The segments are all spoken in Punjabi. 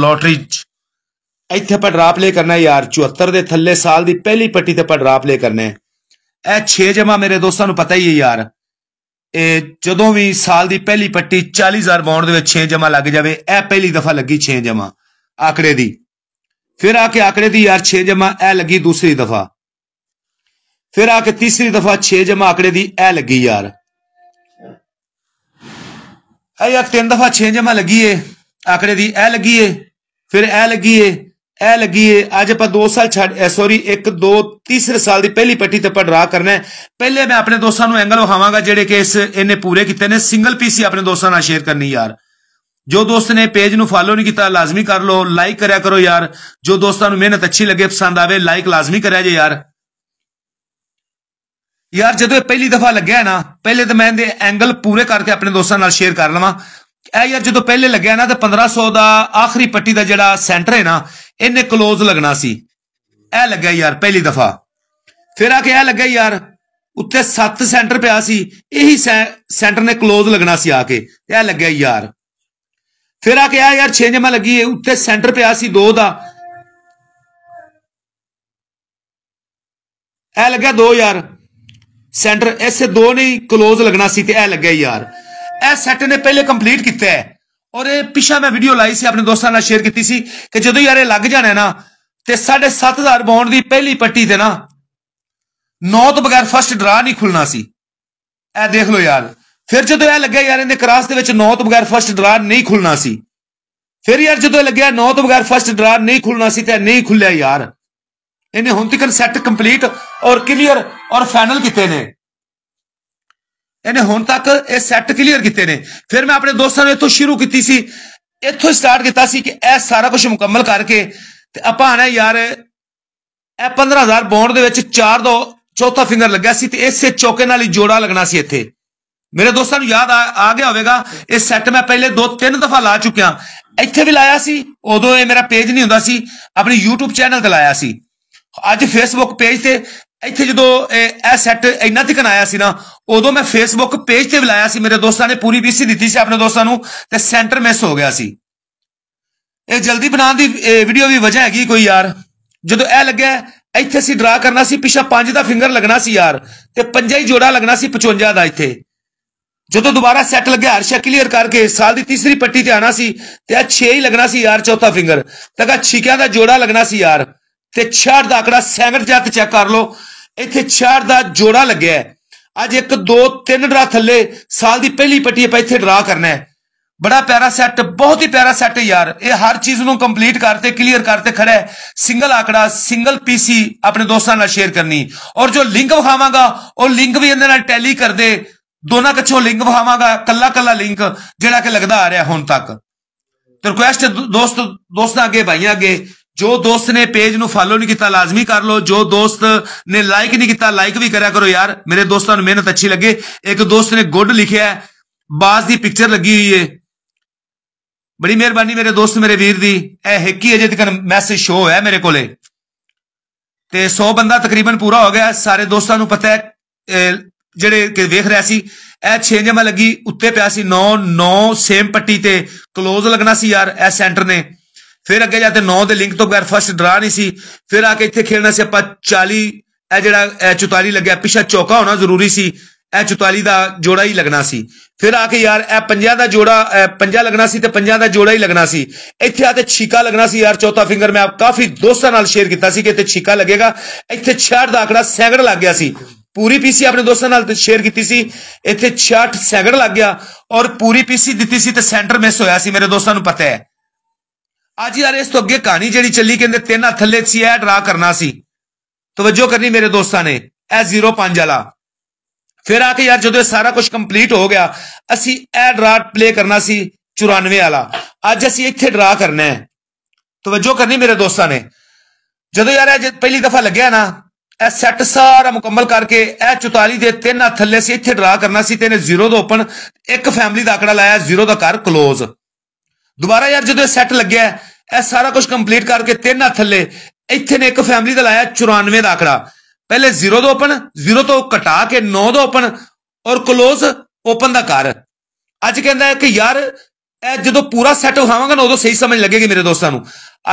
ਲੋਟਰੀ ਇੱਥੇ ਆਪਾਂ ਡਰਾਪ ਲੈ ਕਰਨਾ ਯਾਰ 74 ਦੇ ਥੱਲੇ ਸਾਲ ਦੀ ਪਹਿਲੀ ਪੱਟੀ ਤੇ ਆਪਾਂ ਡਰਾਪ ਲੈ ਕਰਨਾ ਇਹ 6 ਜਮਾ ਮੇਰੇ ਦੋਸਤਾਂ ਨੂੰ ਪਤਾ ਹੀ ਹੈ ਯਾਰ ਇਹ ਜਦੋਂ ਵੀ ਸਾਲ ਦੀ ਪਹਿਲੀ ਪੱਟੀ 40000 ਬੌਂਡ ਦੇ ਵਿੱਚ 6 ਜਮਾ ਲੱਗ ਜਾਵੇ ਇਹ ਪਹਿਲੀ ਦਫਾ ਲੱਗੀ 6 ਜਮਾ ਆਕੜੇ ਦੀ ਫਿਰ ਆ ਕੇ ਆਕੜੇ ਦੀ ਯਾਰ 6 ਜਮਾ ਇਹ ਲੱਗੀ ਦੂਸਰੀ ਦਫਾ ਫਿਰ ਆ ਕੇ ਤੀਸਰੀ ਦਫਾ 6 ਜਮਾ ਆਕੜੇ ਦੀ ਇਹ ਲੱਗੀ ਯਾਰ ਇਹ ਆ ਤਿੰਨ ਦਫਾ 6 ਜਮਾ ਲੱਗੀ ਏ ਆਖਰੇ ਦੀ ਇਹ ਲੱਗੀ ਏ ਫਿਰ ਇਹ ਲੱਗੀ ਏ ਇਹ ਲੱਗੀ ਏ ਅੱਜ ਆਪਾਂ 2 ਸਾਲ ਛੱਡ ਸੌਰੀ 1 2 ਤੀਸਰੇ ਸਾਲ ਦੀ ਪਹਿਲੀ ਪੱਟੀ ਤੇ ਆਪਾਂ ਡਰਾ ਕਰਨਾ ਹੈ ਪਹਿਲੇ ਮੈਂ ਆਪਣੇ ਦੋਸਤਾਂ ਨੂੰ ਐਂਗਲ ਵਹਾਵਾਂਗਾ ਜਿਹੜੇ ਕਿ ਇਸ ਇਹਨੇ ਪੂਰੇ ਕੀਤੇ ਨੇ ਸਿੰਗਲ ਪੀਸੀ ਆਪਣੇ ਦੋਸਤਾਂ ਨਾਲ ਸ਼ੇਅਰ ਕਰਨੀ ਯਾਰ ਜੋ ਦੋਸਤ ਨੇ ਪੇਜ ਨੂੰ ਫਾਲੋ ਨਹੀਂ ਕੀਤਾ ਲਾਜ਼ਮੀ ਕਰ ਲਓ ਲਾਈਕ ਕਰਿਆ ਕਰੋ ਯਾਰ ਜੋ ਦੋਸਤਾਂ ਨੂੰ ਮਿਹਨਤ ਅੱਛੀ ਲੱਗੇ ਪਸੰਦ ਆਵੇ ਲਾਈਕ ਲਾਜ਼ਮੀ ਕਰਿਆ ਜੇ ਯਾਰ ਯਾਰ ਜਦੋਂ ਇਹ ਪਹਿਲੀ ਦਫਾ ਲੱਗਿਆ ਨਾ ਪਹਿਲੇ ਤਾਂ ਮੈਂ ਇਹਦੇ ਐਂਗਲ ਪੂਰੇ ਕਰਕੇ ਆਪਣੇ ਦੋਸਤਾਂ ਨਾਲ ਸ਼ੇਅਰ ਕਰ ਲਵਾਂ ਇਹ ਯਾਰ ਜਦੋਂ ਪਹਿਲੇ ਲੱਗਿਆ ਨਾ ਤੇ 1500 ਦਾ ਆਖਰੀ ਪੱਟੀ ਦਾ ਜਿਹੜਾ ਸੈਂਟਰ ਹੈ ਨਾ ਇਹਨੇ ক্লোਜ਼ ਲੱਗਣਾ ਸੀ ਇਹ ਲੱਗਿਆ ਯਾਰ ਪਹਿਲੀ ਦਫਾ ਫਿਰ ਆ ਕੇ ਇਹ ਲੱਗਿਆ ਯਾਰ ਉੱਤੇ 7 ਸੈਂਟਰ ਪਿਆ ਸੀ ਇਹੀ ਸੈਂਟਰ ਨੇ ক্লোਜ਼ ਲੱਗਣਾ ਸੀ ਆ ਕੇ ਇਹ ਲੱਗਿਆ ਯਾਰ ਫਿਰ ਆ ਕੇ ਆ ਯਾਰ 6 ਜਮਾ ਲੱਗੀ ਹੈ ਉੱਤੇ ਸੈਂਟਰ ਪਿਆ ਸੀ 2 ਦਾ ਇਹ ਲੱਗਿਆ 2 ਯਾਰ ਸੈਂਟਰ ਐਸੇ 2 ਨਹੀਂ ক্লোਜ਼ ਲੱਗਣਾ ਸੀ ਤੇ ਇਹ ਲੱਗਿਆ ਯਾਰ ਇਹ ਸੈੱਟ ਨੇ ਪਹਿਲੇ ਕੰਪਲੀਟ ਕੀਤਾ ਹੈ ਔਰ ਇਹ ਪਿਛਾ ਮੈਂ ਵੀਡੀਓ ਲਾਈ ਸੀ ਆਪਣੇ ਦੋਸਤਾਂ ਨਾਲ ਸ਼ੇਅਰ ਕੀਤੀ ਸੀ ਕਿ ਜਦੋਂ ਯਾਰ ਇਹ ਲੱਗ ਜਾਣਾ ਨਾ ਤੇ 7500 ਬੌਂਡ ਦੀ ਪਹਿਲੀ ਪੱਟੀ ਤੇ ਨਾ ਨੌ ਤੋਂ ਬਗੈਰ ਫਸਟ ਡਰਾ ਨਹੀਂ ਖੁੱਲਣਾ ਸੀ ਇਹ ਦੇਖ ਲਓ ਯਾਰ ਫਿਰ ਜਦੋਂ ਇਹ ਲੱਗਿਆ ਯਾਰ ਇਹਦੇ ਕਰਾਸ ਦੇ ਵਿੱਚ ਨੌ ਤੋਂ ਬਗੈਰ ਫਸਟ ਡਰਾ ਨਹੀਂ ਖੁੱਲਣਾ ਸੀ ਫਿਰ ਯਾਰ ਜਦੋਂ ਲੱਗਿਆ ਨੌ ਤੋਂ ਬਗੈਰ ਫਸਟ ਡਰਾ ਨਹੀਂ ਖੁੱਲਣਾ ਸੀ ਤੇ ਨਹੀਂ ਖੁੱਲਿਆ ਯਾਰ ਇਹਨੇ ਹੁਣ ਤੱਕ ਸੈੱਟ ਕੰਪਲੀਟ ਔਰ ਕਲੀਅਰ ਔਰ ਫਾਈਨਲ ਕੀਤੇ ਨੇ ਇਹਨੇ ਹੁਣ ਤੱਕ ਇਹ ਸੈੱਟ ਕਲੀਅਰ ਕੀਤੇ ਨੇ ਫਿਰ ਮੈਂ ਆਪਣੇ ਦੋਸਤਾਂ ਨੂੰ ਇੱਥੋਂ ਸ਼ੁਰੂ ਕੀਤੀ ਸੀ ਇੱਥੋਂ ਸਟਾਰਟ ਕੀਤਾ ਸੀ ਕਿ ਇਹ ਸਾਰਾ ਕੁਝ ਮੁਕੰਮਲ ਕਰਕੇ ਤੇ ਆਪਾਂ ਆਣਾ ਯਾਰ ਇਹ 15000 ਬੌਂਡ ਦੇ ਵਿੱਚ ਚਾਰ ਦੋ ਚੌਥਾ ਫਿੰਗਰ ਲੱਗਿਆ ਸੀ ਤੇ ਇਸੇ ਚੌਕੇ ਨਾਲ ਹੀ ਜੋੜਾ ਲੱਗਣਾ ਸੀ ਇੱਥੇ ਮੇਰੇ ਦੋਸਤਾਂ ਨੂੰ ਯਾਦ ਆ ਗਿਆ ਹੋਵੇਗਾ ਇਹ ਸੈੱਟ ਮੈਂ ਪਹਿਲੇ ਦੋ ਤਿੰਨ ਦਫਾ ਲਾ ਚੁੱਕਿਆ ਇੱਥੇ ਵੀ ਲਾਇਆ ਸੀ ਉਦੋਂ ਇਹ ਮੇਰਾ ਪੇਜ ਨਹੀਂ ਹੁੰਦਾ ਸੀ ਆਪਣੀ YouTube ਚੈਨਲ ਤੇ ਲਾਇਆ ਸੀ ਅੱਜ Facebook ਪੇਜ ਤੇ ਇੱਥੇ ਜਦੋਂ ਇਹ ਸੈੱਟ ਇੰਨਾ ਤੱਕ ਆਇਆ ਸੀ ਨਾ ਉਦੋਂ ਮੈਂ ਫੇਸਬੁੱਕ ਪੇਜ ਤੇ ਬੁਲਾਇਆ ਸੀ ਮੇਰੇ ਦੋਸਤਾਂ ਨੇ ਪੂਰੀ ਬੀਸੀ ਦਿੱਤੀ ਸੀ ਆਪਣੇ ਦੋਸਤਾਂ ਨੂੰ ਤੇ ਸੈਂਟਰ ਮਿਸ ਹੋ ਗਿਆ ਸੀ ਇਹ ਜਲਦੀ ਬਣਾਉਣ ਦੀ ਵੀਡੀਓ ਵੀ ਵਜ੍ਹਾ ਹੈਗੀ ਕੋਈ ਯਾਰ ਜਦੋਂ ਇਹ ਲੱਗਿਆ ਇੱਥੇ ਸੀ ਡਰਾ ਕਰਨਾ ਸੀ ਪਿਛਾ 5 ਦਾ ਫਿੰਗਰ ਲੱਗਣਾ ਸੀ ਯਾਰ ਤੇ ਪੰਜਾ ਹੀ ਜੋੜਾ ਲੱਗਣਾ ਸੀ 55 ਦਾ ਇੱਥੇ ਜਦੋਂ ਦੁਬਾਰਾ ਸੈੱਟ ਲੱਗਿਆ ਹਰ ਸ਼ਾ ਕਲੀਅਰ ਕਰਕੇ ਸਾਲ ਦੀ ਤੀਸਰੀ ਪੱਟੀ ਤੇ ਆਣਾ ਸੀ ਤੇ ਆ 6 ਹੀ ਲੱਗਣਾ ਸੀ ਯਾਰ ਚੌਥਾ ਫਿੰਗਰ ਕਾ ਛਿਕਿਆਂ ਦਾ ਜੋੜਾ ਲੱਗਣਾ ਸੀ ਯਾਰ ਤੇ 6 ਦਾ ਅਕੜਾ ਸੈਂਗਰ ਜੱਤ ਚੈੱਕ ਕਰ ਲਓ ਇੱਥੇ 4 ਦਾ ਜੋੜਾ ਲੱਗਿਆ ਹੈ ਅੱਜ ਇੱਕ 2 3 ਡਰਾ ਥੱਲੇ ਸਾਲ ਦੀ ਪਹਿਲੀ ਪੱਟੀ ਆਪਾਂ ਇੱਥੇ ਡਰਾ ਕਰਨਾ ਹੈ ਬੜਾ ਪਿਆਰਾ ਸੈੱਟ ਬਹੁਤ ਹੀ ਪਿਆਰਾ ਸੈੱਟ ਹੈ ਯਾਰ ਇਹ ਹਰ ਚੀਜ਼ ਨੂੰ ਕੰਪਲੀਟ ਕਰਤੇ ਕਲੀਅਰ ਕਰਤੇ ਖੜਾ ਹੈ ਸਿੰਗਲ ਆਕੜਾ ਸਿੰਗਲ ਪੀਸੀ ਆਪਣੇ ਦੋਸਤਾਂ ਨਾਲ ਸ਼ੇਅਰ ਕਰਨੀ ਔਰ ਜੋ ਲਿੰਕ ਵਿਖਾਵਾਂਗਾ ਉਹ ਲਿੰਕ ਵੀ ਇਹਦੇ ਨਾਲ ਟੈਲੀ ਕਰਦੇ ਦੋਨਾਂ ਕੱਛੋਂ ਲਿੰਕ ਵਿਖਾਵਾਂਗਾ ਕੱਲਾ ਕੱਲਾ ਲਿੰਕ ਜਿਹੜਾ ਕਿ ਲੱਗਦਾ ਆ ਰਿਹਾ ਹੁਣ ਤੱਕ ਤੇ ਰਿਕੁਐਸਟ ਦੋਸਤ ਦੋਸਤਾਂ ਅੱਗੇ ਭਾਈਆਂ ਅੱਗੇ ਜੋ ਦੋਸਤ ਨੇ ਪੇਜ ਨੂੰ ਫਾਲੋ ਨਹੀਂ ਕੀਤਾ ਲਾਜ਼ਮੀ ਕਰ ਲਓ ਜੋ ਦੋਸਤ ਨੇ ਲਾਈਕ ਨਹੀਂ ਕੀਤਾ ਲਾਈਕ ਵੀ ਕਰਿਆ ਕਰੋ ਯਾਰ ਮੇਰੇ ਦੋਸਤਾਂ ਨੂੰ ਮਿਹਨਤ ਅੱਛੀ ਲੱਗੇ ਇੱਕ ਦੋਸਤ ਨੇ ਗੁੱਡ ਲਿਖਿਆ ਹੈ ਬਾਜ਼ ਦੀ ਪਿਕਚਰ ਲੱਗੀ ਹੋਈ ਏ ਬੜੀ ਮਿਹਰਬਾਨੀ ਮੇਰੇ ਦੋਸਤ ਮੇਰੇ ਵੀਰ ਦੀ ਇਹ ਹਿੱਕੀ ਅਜੇ ਤੱਕ ਮੈਸੇਜ ਸ਼ੋ ਹੋਇਆ ਮੇਰੇ ਕੋਲੇ ਤੇ 100 ਬੰਦਾ ਤਕਰੀਬਨ ਪੂਰਾ ਹੋ ਗਿਆ ਸਾਰੇ ਦੋਸਤਾਂ ਨੂੰ ਪਤਾ ਹੈ ਜਿਹੜੇ ਕਿ ਵੇਖ ਰਿਆ ਸੀ ਇਹ 6 ਜਮਾ ਲੱਗੀ ਉੱਤੇ ਪਿਆ ਸੀ 9 9 ਸੇਮ ਪੱਟੀ ਤੇ ক্লোਜ਼ ਲੱਗਣਾ ਸੀ ਯਾਰ ਇਹ ਸੈਂਟਰ ਨੇ ਫਿਰ ਅੱਗੇ ਜਾ ਤੇ 9 ਦੇ ਲਿੰਕ ਤੋਂ ਬਗੈਰ ਫਸਟ ਡਰਾ ਨਹੀਂ ਸੀ ਫਿਰ ਆ ਕੇ ਇੱਥੇ ਖੇਡਣਾ ਸੀ ਆਪਾਂ 40 ਇਹ ਜਿਹੜਾ 44 ਲੱਗਿਆ ਪਿਛਾ ਚੌਕਾ ਹੋਣਾ ਜ਼ਰੂਰੀ ਸੀ ਇਹ 44 ਦਾ ਜੋੜਾ ਹੀ ਲੱਗਣਾ ਸੀ ਫਿਰ ਆ ਕੇ ਯਾਰ ਇਹ 50 ਦਾ ਜੋੜਾ 50 ਲੱਗਣਾ ਸੀ ਤੇ 50 ਦਾ ਜੋੜਾ ਹੀ ਲੱਗਣਾ ਸੀ ਇੱਥੇ ਆ ਤੇ ਛੀਕਾ ਲੱਗਣਾ ਸੀ ਯਾਰ ਚੌਥਾ ਫਿੰਗਰ ਮੈਂ ਆਪ ਕਾਫੀ ਦੋਸਤਾਂ ਨਾਲ ਸ਼ੇਅਰ ਕੀਤਾ ਸੀ ਕਿ ਇੱਥੇ ਛੀਕਾ ਲੱਗੇਗਾ ਇੱਥੇ 66 ਦਾ ਆਕੜਾ ਸੈਕਿੰਡ ਲੱਗ ਗਿਆ ਸੀ ਪੂਰੀ ਪੀਸੀ ਆਪਣੇ ਦੋਸਤਾਂ ਨਾਲ ਸ਼ੇਅਰ ਕੀਤੀ ਸੀ ਇੱਥੇ 66 ਸੈਕਿੰਡ ਲੱਗ ਗਿਆ ਔਰ ਪੂਰੀ ਪੀਸੀ ਦਿੱਤੀ ਸੀ ਤੇ ਸੈਂਟਰ ਮਿਸ ਹੋਇਆ ਸੀ ਮੇਰੇ ਦੋਸਤਾਂ ਨੂੰ ਪਤਾ ਹੈ ਅੱਜ ਯਾਰ ਇਸ ਤੋਂ ਅੱਗੇ ਕਹਾਣੀ ਜਿਹੜੀ ਚੱਲੀ ਕਹਿੰਦੇ ਤਿੰਨ ਥੱਲੇ ਸੀ ਐ ਡਰਾ ਕਰਨਾ ਸੀ ਤਵੱਜੋ ਕਰਨੀ ਮੇਰੇ ਦੋਸਤਾਂ ਨੇ ਐ 05 ਵਾਲਾ ਫਿਰ ਆ ਕੇ ਯਾਰ ਜਦੋਂ ਇਹ ਸਾਰਾ ਕੁਝ ਕੰਪਲੀਟ ਹੋ ਗਿਆ ਅਸੀਂ ਐ ਡਰਾ ਪਲੇ ਕਰਨਾ ਸੀ 94 ਵਾਲਾ ਅੱਜ ਅਸੀਂ ਇੱਥੇ ਡਰਾ ਕਰਨਾ ਹੈ ਤਵੱਜੋ ਕਰਨੀ ਮੇਰੇ ਦੋਸਤਾਂ ਨੇ ਜਦੋਂ ਯਾਰ ਇਹ ਪਹਿਲੀ ਦਫਾ ਲੱਗਿਆ ਨਾ ਇਹ ਸੈੱਟ ਸਾਰਾ ਮੁਕੰਮਲ ਕਰਕੇ ਇਹ 44 ਦੇ ਤਿੰਨ ਥੱਲੇ ਸੀ ਇੱਥੇ ਡਰਾ ਕਰਨਾ ਸੀ ਤੇ ਇਹਨੇ ਜ਼ੀਰੋ ਦਾ ਓਪਨ ਇੱਕ ਫੈਮਿਲੀ ਦਾ ਆਕੜਾ ਲਾਇਆ ਜ਼ੀਰੋ ਦਾ ਘਰ ਕਲੋਜ਼ ਦੁਬਾਰਾ ਯਾਰ ਜਦੋਂ ਇਹ ਸੈੱਟ ਲੱਗਿਆ ਇਹ ਸਾਰਾ ਕੁਝ ਕੰਪਲੀਟ ਕਰਕੇ ਤਿੰਨ ਹੱਥ ਥੱਲੇ ਇੱਥੇ ਨੇ ਇੱਕ ਫੈਮਿਲੀ ਦਾ ਲਾਇਆ 94 ਦਾ ਆਕੜਾ ਪਹਿਲੇ 0 ਤੋਂ ਓਪਨ 0 ਤੋਂ ਘਟਾ ਕੇ 9 ਤੋਂ ਓਪਨ ਔਰ ਕਲੋਜ਼ ਓਪਨ ਦਾ ਕਰ ਅੱਜ ਕਹਿੰਦਾ ਕਿ ਯਾਰ ਇਹ ਜਦੋਂ ਪੂਰਾ ਸੈੱਟ ਹੋਵਾਂਗਾ ਨਾ ਉਦੋਂ ਸਹੀ ਸਮਝ ਲੱਗੇਗੀ ਮੇਰੇ ਦੋਸਤਾਂ ਨੂੰ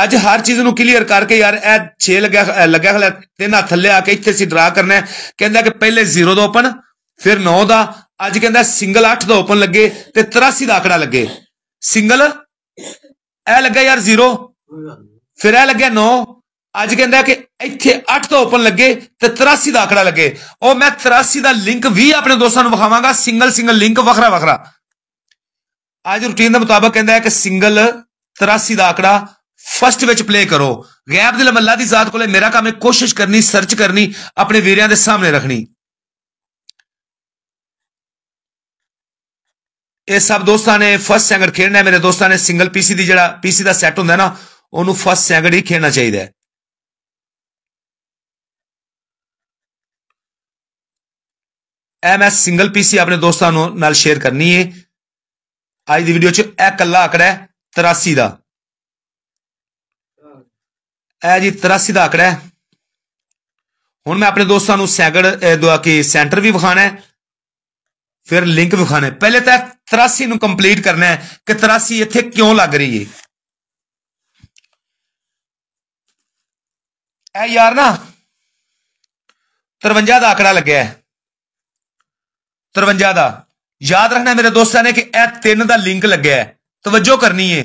ਅੱਜ ਹਰ ਚੀਜ਼ ਨੂੰ ਕਲੀਅਰ ਕਰਕੇ ਯਾਰ ਇਹ 6 ਲੱਗਿਆ ਲੱਗਿਆ ਖਲਾ ਤਿੰਨ ਹੱਥ ਥੱਲੇ ਆ ਕੇ ਇੱਥੇ ਸੀ ਡਰਾ ਕਰਨਾ ਹੈ ਕਹਿੰਦਾ ਕਿ ਪਹਿਲੇ 0 ਤੋਂ ਓਪਨ ਫਿਰ 9 ਦਾ ਅੱਜ ਕਹਿੰਦਾ ਸਿੰਗਲ 8 ਦਾ ਓਪਨ ਲੱਗੇ ਤੇ 83 ਦਾ ਆਕੜਾ ਲੱਗੇ ਸਿੰਗਲ ਇਹ ਲੱਗਾ ਯਾਰ 0 ਫਿਰ ਇਹ ਲੱਗਿਆ 9 ਅੱਜ ਕਹਿੰਦਾ ਕਿ ਇੱਥੇ 8 ਤੋਂ ਓਪਨ ਲੱਗੇ ਤੇ 83 ਦਾ ਆਕੜਾ ਲੱਗੇ ਉਹ ਮੈਂ 83 ਦਾ ਲਿੰਕ ਵੀ ਆਪਣੇ ਦੋਸਤਾਂ ਨੂੰ ਵਿਖਾਵਾਂਗਾ ਸਿੰਗਲ ਸਿੰਗਲ ਲਿੰਕ ਵੱਖਰਾ ਵੱਖਰਾ ਅੱਜ ਰੁਟੀਨ ਦੇ ਮੁਤਾਬਕ ਕਹਿੰਦਾ ਹੈ ਕਿ ਸਿੰਗਲ 83 ਦਾ ਆਕੜਾ ਫਸਟ ਵਿੱਚ ਪਲੇ ਕਰੋ ਗੈਬ ਦਿਲ ਮੱਲਾ ਦੀ ਜ਼ਾਤ ਕੋਲੇ ਮੇਰਾ ਕੰਮ ਹੈ ਕੋਸ਼ਿਸ਼ ਕਰਨੀ ਸਰਚ ਕਰਨੀ ਆਪਣੇ ਵੀਰਿਆਂ ਦੇ ਸਾਹਮਣੇ ਰੱਖਣੀ ਇਹ ਸਭ ਦੋਸਤਾਂ ਨੇ ਫਸਟ ਸੈਂਗੜ ਖੇਡਣਾ ਮੇਰੇ ਦੋਸਤਾਂ ਨੇ ਸਿੰਗਲ ਪੀਸੀ ਦੀ ਜਿਹੜਾ ਪੀਸੀ ਦਾ ਸੈੱਟ ਹੁੰਦਾ ਨਾ ਉਹਨੂੰ ਫਸਟ ਸੈਂਗੜ ਹੀ ਖੇਡਣਾ ਚਾਹੀਦਾ ਹੈ ਐ ਮੈਂ ਸਿੰਗਲ ਪੀਸੀ ਆਪਣੇ ਦੋਸਤਾਂ ਨੂੰ ਨਾਲ ਸ਼ੇਅਰ ਕਰਨੀ ਹੈ ਅੱਜ ਦੀ ਵੀਡੀਓ 'ਚ ਇਹ ਕੱਲਾ ਆਕੜਾ ਹੈ 83 ਦਾ ਇਹ ਜੀ 83 ਦਾ ਆਕੜਾ ਹੈ ਹੁਣ ਮੈਂ ਆਪਣੇ ਦੋਸਤਾਂ ਨੂੰ ਸੈਂਗੜ ਦੁਆ ਕੇ ਸੈਂਟਰ ਵੀ ਵਿਖਾਣਾ ਹੈ ਫਿਰ ਲਿੰਕ ਵਿਖਾਣਾ ਪਹਿਲੇ ਤਾਂ 83 ਨੂੰ ਕੰਪਲੀਟ ਕਰਨਾ ਹੈ ਕਿ 83 ਇੱਥੇ ਕਿਉਂ ਲੱਗ ਰਹੀ ਏ ਐ ਯਾਰ ਨਾ 53 ਦਾ ਆਕੜਾ ਲੱਗਿਆ ਹੈ 53 ਦਾ ਯਾਦ ਰੱਖਣਾ ਮੇਰੇ ਦੋਸਤਾਂ ਨੇ ਕਿ ਇਹ 3 ਦਾ ਲਿੰਕ ਲੱਗਿਆ ਹੈ ਤਵੱਜੋ ਕਰਨੀ ਹੈ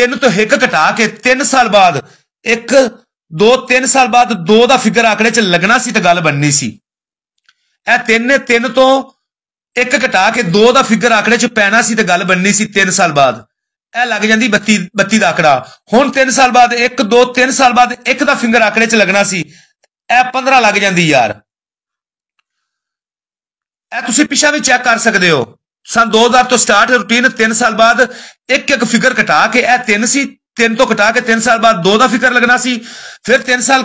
3 ਤੋਂ 1 ਘਟਾ ਕੇ 3 ਸਾਲ ਬਾਅਦ 1 2 3 ਸਾਲ ਬਾਅਦ 2 ਦਾ ਫਿਗਰ ਆਕੜੇ 'ਚ ਲੱਗਣਾ ਸੀ ਤਾਂ ਗੱਲ ਬਣਨੀ ਸੀ ਇਹ 3 ਨੇ 3 ਤੋਂ ਇੱਕ ਘਟਾ ਕੇ 2 ਦਾ ਫਿਗਰ ਆਕੜੇ ਚ ਪੈਣਾ ਸੀ ਤੇ ਗੱਲ ਬਣਨੀ ਸੀ 3 ਸਾਲ ਬਾਅਦ ਇਹ ਲੱਗ ਜਾਂਦੀ 32 32 ਦਾ ਆਕੜਾ ਹੁਣ 3 ਸਾਲ ਬਾਅਦ 1 2 3 ਸਾਲ ਬਾਅਦ ਇੱਕ ਦਾ ਫਿੰਗਰ ਆਕੜੇ ਚ ਲੱਗਣਾ ਸੀ ਇਹ 15 ਲੱਗ ਜਾਂਦੀ ਯਾਰ ਇਹ ਤੁਸੀਂ ਪਿਛਾ ਵੀ ਚੈੱਕ ਕਰ ਸਕਦੇ ਹੋ ਸਨ 2000 ਤੋਂ ਸਟਾਰਟ ਰੁਟੀਨ 3 ਸਾਲ ਬਾਅਦ ਇੱਕ ਇੱਕ ਫਿਗਰ ਘਟਾ ਕੇ ਇਹ 3 ਸੀ 3 ਤੋਂ ਘਟਾ ਕੇ 3 ਸਾਲ ਬਾਅਦ 2 ਦਾ ਫਿਗਰ ਲੱਗਣਾ ਸੀ ਫਿਰ 3 ਸਾਲ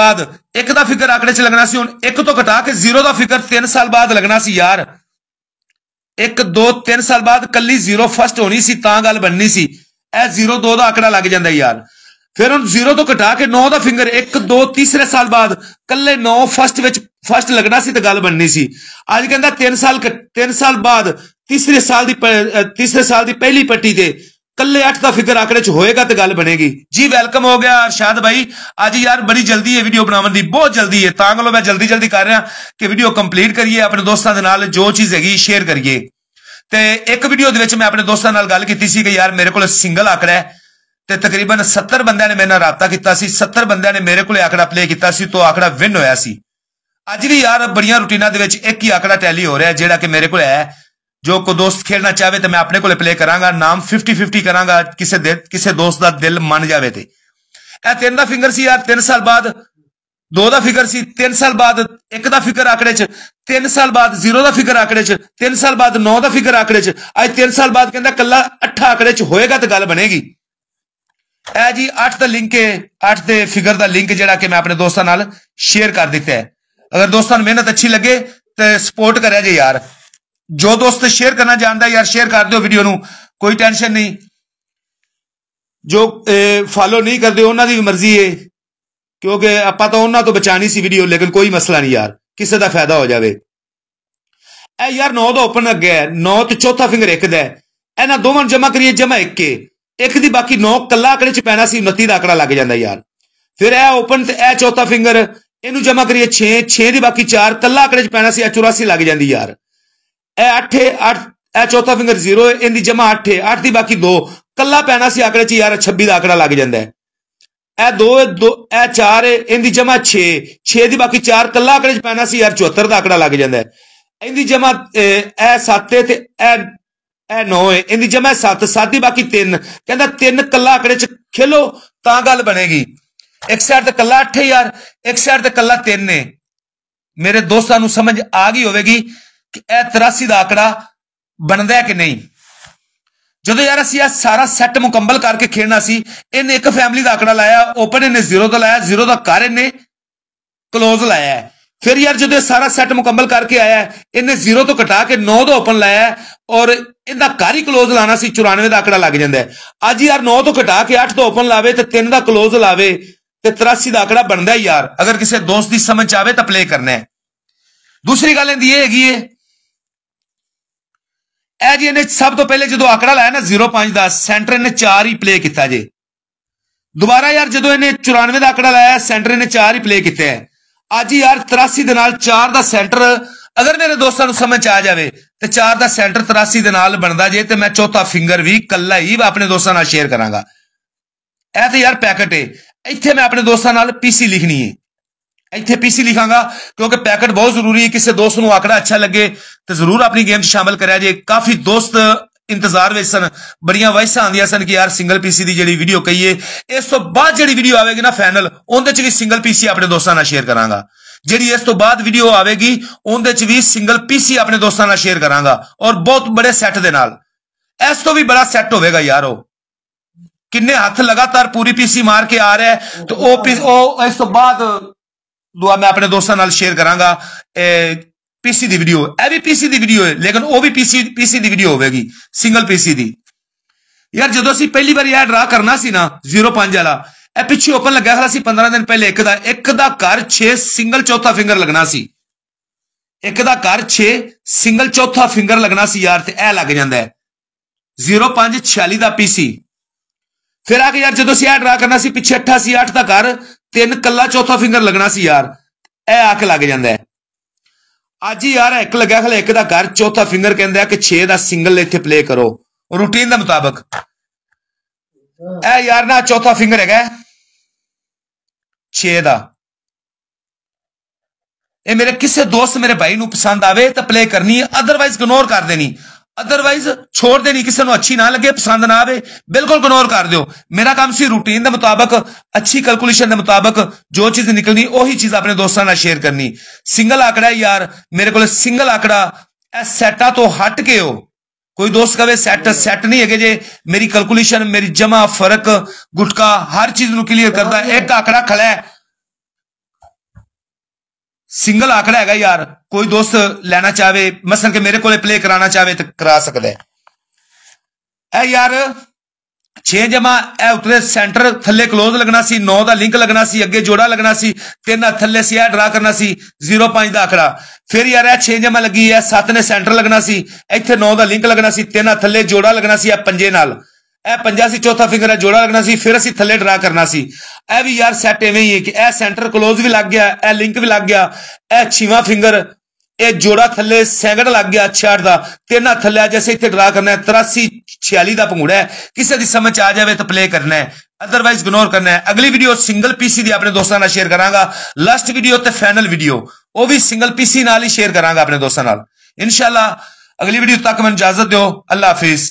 ਬਾਅਦ 1 ਦਾ ਫਿਗਰ ਆਕੜੇ 'ਚ ਲੱਗਣਾ ਸੀ ਹੁਣ 1 ਤੋਂ ਘਟਾ ਕੇ 0 ਦਾ ਫਿਗਰ 3 ਸਾਲ ਬਾਅਦ ਲੱਗਣਾ ਸੀ ਯਾਰ 1 2 3 ਸਾਲ ਬਾਅਦ ਕੱਲੀ ਜ਼ੀਰੋ ਫਸਟ ਹੋਣੀ ਸੀ ਤਾਂ ਗੱਲ ਬਣਨੀ ਸੀ ਇਹ 0 2 ਦਾ ਆਕੜਾ ਲੱਗ ਜਾਂਦਾ ਯਾਰ ਫਿਰ ਹੁਣ 0 ਤੋਂ ਘਟਾ ਕੇ 9 ਦਾ ਫਿੰਗਰ 1 2 ਤੀਸਰੇ ਸਾਲ ਬਾਅਦ ਕੱਲੇ 9 ਫਸਟ ਵਿੱਚ ਫਸਟ ਲੱਗਣਾ ਸੀ ਤਾਂ ਗੱਲ ਬਣਨੀ ਸੀ ਅੱਜ ਕਹਿੰਦਾ 3 ਸਾਲ 3 ਸਾਲ ਬਾਅਦ ਤੀਸਰੇ ਸਾਲ ਦੀ ਤੀਸਰੇ ਸਾਲ ਦੀ ਪਹਿਲੀ ਪੱਟੀ ਤੇ ਕੱਲੇ 8 ਦਾ ਫਿਕਰ ਆਕੜੇ ਚ ਹੋਏਗਾ ਤੇ ਗੱਲ ਬਣੇਗੀ ਜੀ ਵੈਲਕਮ ਹੋ ਗਿਆ ਅਰਸ਼ਾਦ ਭਾਈ ਅੱਜ ਯਾਰ ਬੜੀ ਜਲਦੀ ਇਹ ਵੀਡੀਓ ਬਣਾਉਣ ਦੀ ਬਹੁਤ ਜਲਦੀ ਹੈ ਤਾਂ ਗਲੋ ਮੈਂ ਜਲਦੀ ਜਲਦੀ ਕਰ ਰਿਹਾ ਕਿ ਵੀਡੀਓ ਕੰਪਲੀਟ ਕਰੀਏ ਆਪਣੇ ਦੋਸਤਾਂ ਦੇ ਨਾਲ ਜੋ ਚੀਜ਼ ਹੈਗੀ ਸ਼ੇਅਰ ਕਰੀਏ ਤੇ ਇੱਕ ਵੀਡੀਓ ਦੇ ਵਿੱਚ ਮੈਂ ਆਪਣੇ ਦੋਸਤਾਂ ਨਾਲ ਗੱਲ ਕੀਤੀ ਸੀ ਕਿ ਯਾਰ ਮੇਰੇ ਕੋਲ ਸਿੰਗਲ ਆਕੜਾ ਹੈ ਤੇ ਤਕਰੀਬਨ 70 ਬੰਦਿਆਂ ਨੇ ਮੇਰੇ ਨਾਲ ਰਾਬਤਾ ਕੀਤਾ ਸੀ 70 ਬੰਦਿਆਂ ਨੇ ਮੇਰੇ ਕੋਲ ਆਕੜਾ ਪਲੇ ਕੀਤਾ ਸੀ ਤੋਂ ਆਕੜਾ ਵਿਨ ਹੋਇਆ ਸੀ ਅੱਜ ਵੀ ਯਾਰ ਬੜੀਆਂ ਰੁਟੀਨਾਂ ਦੇ ਵਿੱਚ ਇੱਕ ਹੀ ਆਕੜਾ ਟੈਲੀ ਹੋ ਰਿਹਾ ਜਿਹੜਾ ਕਿ ਮੇਰੇ ਕੋਲ ਹੈ ਜੋ ਕੋ ਦੋਸਤ ਖੇਡਣਾ ਚਾਹਵੇ ਤਾਂ ਮੈਂ ਆਪਣੇ ਕੋਲੇ ਪਲੇ ਕਰਾਂਗਾ ਨਾਮ 50 50 ਕਰਾਂਗਾ ਕਿਸੇ ਦੇ ਕਿਸੇ ਦੋਸਤ ਦਾ ਦਿਲ ਮੰਨ ਜਾਵੇ ਤੇ ਇਹ ਤਿੰਨ ਦਾ ਫਿੰਗਰ ਸੀ ਯਾਰ 3 ਸਾਲ ਬਾਅਦ ਦੋ ਦਾ ਫਿਗਰ ਸੀ 3 ਸਾਲ ਬਾਅਦ ਇੱਕ ਦਾ ਫਿਗਰ ਆਕੜੇ 'ਚ 3 ਸਾਲ ਬਾਅਦ 0 ਦਾ ਫਿਗਰ ਆਕੜੇ 'ਚ 3 ਸਾਲ ਬਾਅਦ 9 ਦਾ ਫਿਗਰ ਆਕੜੇ 'ਚ ਅੱਜ 3 ਸਾਲ ਬਾਅਦ ਕਹਿੰਦਾ ਕੱਲਾ 8 ਆਕੜੇ 'ਚ ਹੋਏਗਾ ਤਾਂ ਗੱਲ ਬਣੇਗੀ ਐ ਜੀ 8 ਦਾ ਲਿੰਕ ਹੈ 8 ਦੇ ਫਿਗਰ ਦਾ ਲਿੰਕ ਜਿਹੜਾ ਕਿ ਮੈਂ ਆਪਣੇ ਦੋਸਤਾਂ ਨਾਲ ਸ਼ੇਅਰ ਕਰ ਦਿੱਤਾ ਹੈ ਅਗਰ ਦੋਸਤਾਂ ਨੂੰ ਮਿਹਨਤ ਅੱਛੀ ਲੱਗੇ ਤੇ ਸਪੋਰਟ ਕਰਿਆ ਜੇ ਯਾਰ ਜੋ ਦੋਸਤ ਸ਼ੇਅਰ ਕਰਨਾ ਜਾਣਦਾ ਯਾਰ ਸ਼ੇਅਰ ਕਰ ਦਿਓ ਵੀਡੀਓ ਨੂੰ ਕੋਈ ਟੈਨਸ਼ਨ ਨਹੀਂ ਜੋ ਫਾਲੋ ਨਹੀਂ ਕਰਦੇ ਉਹਨਾਂ ਦੀ ਮਰਜ਼ੀ ਏ ਕਿਉਂਕਿ ਆਪਾਂ ਤਾਂ ਉਹਨਾਂ ਤੋਂ ਬਚਾਣੀ ਸੀ ਵੀਡੀਓ ਲੇਕਿਨ ਕੋਈ ਮਸਲਾ ਨਹੀਂ ਯਾਰ ਕਿਸੇ ਦਾ ਫਾਇਦਾ ਹੋ ਜਾਵੇ ਐ ਯਾਰ 9 ਦਾ ਓਪਨ ਅੱਗੇ ਐ 9 ਤੇ ਚੌਥਾ ਫਿੰਗਰ ਇੱਕ ਦਾ ਇਹਨਾਂ ਦੋਵਾਂ ਜਮਾ ਕਰੀਏ ਜਮਾ ਇੱਕ ਕੇ ਇੱਕ ਦੀ ਬਾਕੀ 9 ਕੱਲਾ ਅਕੜੇ ਚ ਪੈਣਾ ਸੀ 29 ਦਾ ਆਕੜਾ ਲੱਗ ਜਾਂਦਾ ਯਾਰ ਫਿਰ ਐ ਓਪਨ ਤੇ ਐ ਚੌਥਾ ਫਿੰਗਰ ਇਹਨੂੰ ਜਮਾ ਕਰੀਏ 6 6 ਦੀ ਬਾਕੀ 4 ਕੱਲਾ ਅਕੜੇ ਚ ਪੈਣਾ ਸੀ 84 ਲੱਗ ਜਾਂਦੀ ਯਾਰ ਇਹ 8 8 ਇਹ ਚੌਥਾ ਫਿੰਗਰ 0 ਹੈ ਇਹਦੀ ਜਮਾ 8 ਹੈ 8 ਦੀ ਬਾਕੀ 2 ਕੱਲਾ ਪੈਣਾ ਸੀ ਆਕੜੇ 'ਚ ਯਾਰ 26 ਦਾ ਆਕੜਾ ਲੱਗ ਜਾਂਦਾ ਹੈ ਇਹ 2 ਹੈ 2 ਇਹ 4 ਹੈ ਇਹਦੀ ਜਮਾ 6 6 ਦੀ ਬਾਕੀ 4 ਕੱਲਾ ਆਕੜੇ 'ਚ ਪੈਣਾ ਸੀ ਯਾਰ 74 ਦਾ ਆਕੜਾ ਲੱਗ ਜਾਂਦਾ ਹੈ ਇਹਦੀ ਜਮਾ ਇਹ 7 ਹੈ ਤੇ ਇਹ ਇਹ 9 ਹੈ ਇਹਦੀ ਜਮਾ 7 7 ਦੀ ਬਾਕੀ 3 ਕਹਿੰਦਾ 3 ਕੱਲਾ ਆਕੜੇ 'ਚ ਖੇਲੋ ਤਾਂ ਗੱਲ ਬਣੇਗੀ ਇੱਕ ਸਾਈਡ ਤੇ ਕੱਲਾ 8 ਹੈ ਯਾਰ ਇੱਕ ਸਾਈਡ ਤੇ ਕੱਲਾ 3 ਨੇ ਮੇਰੇ ਦੋਸਤਾਂ ਨੂੰ ਸਮਝ ਆ ਗਈ ਹੋਵੇਗੀ ਕਿ ਇਹ 83 ਦਾ ਆਕੜਾ ਬਣਦਾ ਹੈ ਕਿ ਨਹੀਂ ਜਦੋਂ ਯਾਰ ਅਸੀਂ ਇਹ ਸਾਰਾ ਸੈੱਟ ਮੁਕੰਮਲ ਕਰਕੇ ਖੇਡਣਾ ਸੀ ਇਹਨੇ ਇੱਕ ਫੈਮਿਲੀ ਦਾ ਆਕੜਾ ਲਾਇਆ ਓਪਨ ਇਹਨੇ 0 ਦਾ ਲਾਇਆ 0 ਦਾ ਕਰ ਇਹਨੇ ক্লোਜ਼ ਲਾਇਆ ਫਿਰ ਯਾਰ ਜਦੋਂ ਇਹ ਸਾਰਾ ਸੈੱਟ ਮੁਕੰਮਲ ਕਰਕੇ ਆਇਆ ਇਹਨੇ 0 ਤੋਂ ਘਟਾ ਕੇ 9 ਦਾ ਓਪਨ ਲਾਇਆ ਔਰ ਇਹਦਾ ਘਰ ਹੀ ক্লোਜ਼ ਲਾਣਾ ਸੀ 94 ਦਾ ਆਕੜਾ ਲੱਗ ਜਾਂਦਾ ਅੱਜ ਯਾਰ 9 ਤੋਂ ਘਟਾ ਕੇ 8 ਦਾ ਓਪਨ ਲਾਵੇ ਤੇ 3 ਦਾ ক্লোਜ਼ ਲਾਵੇ ਤੇ 83 ਦਾ ਆਕੜਾ ਬਣਦਾ ਯਾਰ ਅਗਰ ਕਿਸੇ ਦੋਸਤ ਦੀ ਸਮਝ ਆਵੇ ਤਾਂ ਪਲੇ ਕਰਨਾ ਹੈ ਦੂਸਰੀ ਗੱਲ ਇਹ ਹੈਗੀ ਏ ਇਹ ਜੀ ਇਹਨੇ ਸਭ ਤੋਂ ਪਹਿਲੇ ਜਦੋਂ ਆਕੜਾ ਲਾਇਆ ਨਾ 05 ਦਾ ਸੈਂਟਰ ਨੇ 4 ਹੀ ਪਲੇ ਕੀਤਾ ਜੇ ਦੁਬਾਰਾ ਯਾਰ ਜਦੋਂ ਇਹਨੇ 94 ਦਾ ਆਕੜਾ ਲਾਇਆ ਸੈਂਟਰ ਨੇ 4 ਹੀ ਪਲੇ ਕੀਤੇ ਹੈ ਅੱਜ ਯਾਰ 83 ਦੇ ਨਾਲ 4 ਦਾ ਸੈਂਟਰ ਅਗਰ ਮੇਰੇ ਦੋਸਤਾਂ ਨੂੰ ਸਮਝ ਆ ਜਾਵੇ ਤੇ 4 ਦਾ ਸੈਂਟਰ 83 ਦੇ ਨਾਲ ਬਣਦਾ ਜੇ ਤੇ ਮੈਂ ਚੌਥਾ ਫਿੰਗਰ ਵੀ ਕੱਲਾ ਹੀ ਆਪਣੇ ਦੋਸਤਾਂ ਨਾਲ ਸ਼ੇਅਰ ਕਰਾਂਗਾ ਇਹ ਤੇ ਯਾਰ ਪੈਕਟ ਹੈ ਇੱਥੇ ਮੈਂ ਆਪਣੇ ਦੋਸਤਾਂ ਨਾਲ ਪੀਸੀ ਲਿਖਣੀ ਹੈ ਇੱਥੇ ਪੀਸੀ ਲਿਖਾਂਗਾ ਕਿਉਂਕਿ ਪੈਕਟ ਬਹੁਤ ਜ਼ਰੂਰੀ ਹੈ ਕਿਸੇ ਦੋਸਤ ਨੂੰ ਆਕੜਾ ਅੱਛਾ ਲੱਗੇ ਤੇ ਜ਼ਰੂਰ ਆਪਣੀ ਗੇਮ 'ਚ ਸ਼ਾਮਲ ਕਰਿਆ ਜੇ ਕਾਫੀ ਦੋਸਤ ਇੰਤਜ਼ਾਰ ਵਿੱਚ ਸਨ ਬੜੀਆਂ ਵਾਇਸਾਂ ਆਂਦੀਆਂ ਸਨ ਕਿ ਯਾਰ ਸਿੰਗਲ ਪੀਸੀ ਦੀ ਜਿਹੜੀ ਵੀਡੀਓ ਕਹੀਏ ਇਸ ਤੋਂ ਬਾਅਦ ਜਿਹੜੀ ਵੀਡੀਓ ਆਵੇਗੀ ਨਾ ਫਾਈਨਲ ਉਹਦੇ 'ਚ ਵੀ ਸਿੰਗਲ ਪੀਸੀ ਆਪਣੇ ਦੋਸਤਾਂ ਨਾਲ ਸ਼ੇਅਰ ਕਰਾਂਗਾ ਜਿਹੜੀ ਇਸ ਤੋਂ ਬਾਅਦ ਵੀਡੀਓ ਆਵੇਗੀ ਉਹਦੇ 'ਚ ਵੀ ਸਿੰਗਲ ਪੀਸੀ ਆਪਣੇ ਦੋਸਤਾਂ ਨਾਲ ਸ਼ੇਅਰ ਕਰਾਂਗਾ ਔਰ ਬਹੁਤ ਬੜੇ ਸੈੱਟ ਦੇ ਨਾਲ ਇਸ ਤੋਂ ਵੀ ਬੜਾ ਸੈੱਟ ਹੋਵੇਗਾ ਯਾਰ ਉਹ ਕਿੰਨੇ ਹੱਥ ਲਗਾਤਾਰ ਪੂਰੀ ਪੀਸੀ ਮਾਰ ਕੇ ਆ ਰਿਹਾ ਤੇ ਉਹ ਉਹ ਇਸ ਤੋਂ ਬਾਅਦ ਦੁਆ ਮੈਂ ਆਪਣੇ ਦੋਸਤਾਂ ਨਾਲ ਸ਼ੇਅਰ ਕਰਾਂਗਾ ਪੀਸੀ ਦੀ ਵੀਡੀਓ ਇਹ ਵੀ ਪੀਸੀ ਦੀ ਵੀਡੀਓ ਹੈ ਲੇਕਿਨ ਉਹ ਵੀ ਪੀਸੀ ਪੀਸੀ ਦੀ ਵੀਡੀਓ ਹੋਵੇਗੀ ਸਿੰਗਲ ਪੀਸੀ ਦੀ ਯਾਰ ਜਦੋਂ ਅਸੀਂ ਪਹਿਲੀ ਵਾਰ ਇਹ ਡਰਾ ਕਰਨਾ ਸੀ ਨਾ 05 ਵਾਲਾ ਇਹ ਪਿੱਛੇ ਓਪਨ ਲੱਗਿਆ ਖਲਾ ਸੀ 15 ਦਿਨ ਪਹਿਲੇ ਇੱਕ ਦਾ ਇੱਕ ਦਾ ਘਰ 6 ਸਿੰਗਲ ਚੌਥਾ ਫਿੰਗਰ ਲੱਗਣਾ ਸੀ ਇੱਕ ਦਾ ਘਰ 6 ਸਿੰਗਲ ਚੌਥਾ ਫਿੰਗਰ ਲੱਗਣਾ ਸੀ ਯਾਰ ਤੇ ਇਹ ਲੱਗ ਜਾਂਦਾ ਹੈ 05 46 ਦਾ ਪੀਸੀ ਫਿਰ ਆ ਕੇ ਯਾਰ ਜਦੋਂ ਸੀ ਐ ਡਰਾ ਕਰਨਾ ਸੀ ਪਿੱਛੇ 88 ਸੀ 8 ਦਾ ਕਰ ਤਿੰਨ ਕੱਲਾ ਚੌਥਾ ਫਿੰਗਰ ਲੱਗਣਾ ਸੀ ਯਾਰ ਇਹ ਆ ਕੇ ਲੱਗ ਜਾਂਦਾ ਅੱਜ ਅੱਜ ਯਾਰ ਇੱਕ ਲੱਗਿਆ ਖਲੇ ਇੱਕ ਦਾ ਘਰ ਚੌਥਾ ਫਿੰਗਰ ਕਹਿੰਦਾ ਕਿ 6 ਦਾ ਸਿੰਗਲ ਇੱਥੇ ਪਲੇ ਕਰੋ ਰੂਟੀਨ ਦੇ ਮੁਤਾਬਕ ਇਹ ਯਾਰ ਨਾ ਚੌਥਾ ਫਿੰਗਰ ਹੈਗਾ 6 ਦਾ ਇਹ ਮੇਰੇ ਕਿਸੇ ਦੋਸਤ ਮੇਰੇ ਭਾਈ ਨੂੰ ਪਸੰਦ ਆਵੇ ਤਾਂ ਪਲੇ ਕਰਨੀ ਹੈ ਅਦਰਵਾਇਜ਼ ਇਗਨੋਰ ਕਰ ਦੇਣੀ ਅਦਰਵਾਈਜ਼ ਛੋੜ ਦੇਣੀ ਕਿਸੇ ਨੂੰ ਅੱਛੀ ਨਾ ਲੱਗੇ ਪਸੰਦ ਨਾ ਆਵੇ ਬਿਲਕੁਲ ਇਗਨੋਰ ਕਰ ਦਿਓ ਮੇਰਾ ਕੰਮ ਸੀ ਰੂਟੀਨ ਦੇ ਮੁਤਾਬਕ ਅੱਛੀ ਕੈਲਕੂਲੇਸ਼ਨ ਦੇ ਮੁਤਾਬਕ ਜੋ ਚੀਜ਼ ਨਿਕਲਣੀ ਉਹੀ ਚੀਜ਼ ਆਪਣੇ ਦੋਸਤਾਂ ਨਾਲ ਸ਼ੇਅਰ ਕਰਨੀ ਸਿੰਗਲ ਆਕੜਾ ਯਾਰ ਮੇਰੇ ਕੋਲ ਸਿੰਗਲ ਆਕੜਾ ਐ ਸੈਟਾ ਤੋਂ ਹਟ ਕੇ ਹੋ ਕੋਈ ਦੋਸਤ ਕਵੇ ਸੈਟ ਸੈਟ ਨਹੀਂ ਹੈਗੇ ਜੇ ਮੇਰੀ ਕੈਲਕੂਲੇਸ਼ਨ ਮੇਰੀ ਜਮਾ ਫਰਕ ਗੁਟਕਾ ਹਰ ਚੀਜ਼ ਨੂੰ ਕਲੀਅਰ ਕਰਦਾ ਇੱਕ ਆਕੜਾ ਖੜਾ ਸਿੰਗਲ ਆਖੜਾ ਹੈਗਾ ਯਾਰ ਕੋਈ ਦੋਸਤ ਲੈਣਾ ਚਾਵੇ ਮਸਲ ਕੇ ਮੇਰੇ ਕੋਲੇ ਪਲੇ ਕਰਾਣਾ ਚਾਵੇ ਤੇ ਕਰਾ ਸਕਦਾ ਹੈ ਇਹ ਯਾਰ 6 ਜਮਾ ਇਹ ਉਤਰੇ ਸੈਂਟਰ ਥੱਲੇ ক্লোਜ਼ ਲੱਗਣਾ ਸੀ 9 ਦਾ ਲਿੰਕ ਲੱਗਣਾ ਸੀ ਅੱਗੇ ਜੋੜਾ ਲੱਗਣਾ ਸੀ ਤਿੰਨ ਥੱਲੇ ਸੀ ਐ ਡਰਾ ਕਰਨਾ ਸੀ 05 ਦਾ ਆਖੜਾ ਫਿਰ ਯਾਰ ਇਹ 6 ਜਮਾ ਲੱਗੀ ਹੈ 7 ਨੇ ਸੈਂਟਰ ਲੱਗਣਾ ਸੀ ਇੱਥੇ 9 ਦਾ ਲਿੰਕ ਲੱਗਣਾ ਸੀ ਤਿੰਨ ਥੱਲੇ ਜੋੜਾ ਲੱਗਣਾ ਸੀ ਇਹ ਪੰਜੇ ਨਾਲ ਇਹ ਪੰਜਾ ਸੀ ਚੌਥਾ ਫਿੰਗਰ ਨਾਲ ਜੋੜਾ ਲੱਗਣਾ ਸੀ ਫਿਰ ਅਸੀਂ ਥੱਲੇ ਡਰਾ ਕਰਨਾ ਸੀ ਇਹ ਵੀ ਯਾਰ ਸੈਟ ਐਵੇਂ ਹੀ ਹੈ ਕਿ ਇਹ ਸੈਂਟਰ ক্লোਜ਼ ਵੀ ਲੱਗ ਗਿਆ ਇਹ ਲਿੰਕ ਵੀ ਲੱਗ ਗਿਆ ਇਹ ਛੀਵਾਂ ਫਿੰਗਰ ਇਹ ਜੋੜਾ ਥੱਲੇ ਸੈਂਗੜ ਲੱਗ ਗਿਆ 66 ਦਾ ਤਿੰਨਾ ਥੱਲੇ ਜਿਵੇਂ ਇੱਥੇ ਡਰਾ ਕਰਨਾ ਹੈ 83 46 ਦਾ ਪੰਗੂੜਾ ਹੈ ਕਿਸੇ ਦੀ ਸਮਝ ਆ ਜਾਵੇ ਤਾਂ ਪਲੇ ਕਰਨਾ ਹੈ ਅਦਰਵਾਈਜ਼ ਇਗਨੋਰ ਕਰਨਾ ਹੈ ਅਗਲੀ ਵੀਡੀਓ ਸਿੰਗਲ ਪੀਸੀ ਦੀ ਆਪਣੇ ਦੋਸਤਾਂ ਨਾਲ ਸ਼ੇਅਰ ਕਰਾਂਗਾ ਲਾਸਟ ਵੀਡੀਓ ਤੇ ਫਾਈਨਲ ਵੀਡੀਓ ਉਹ ਵੀ ਸਿੰਗਲ ਪੀਸੀ ਨਾਲ ਹੀ ਸ਼ੇਅਰ ਕਰਾਂਗਾ ਆਪਣੇ ਦੋਸਤਾਂ ਨਾਲ ਇਨਸ਼ਾਅੱਲਾ ਅਗਲੀ ਵੀਡੀਓ ਤੱਕ ਮੈਨੂੰ ਇਜਾਜ਼ਤ ਦਿਓ ਅੱਲਾ ਹਾਫਿਜ਼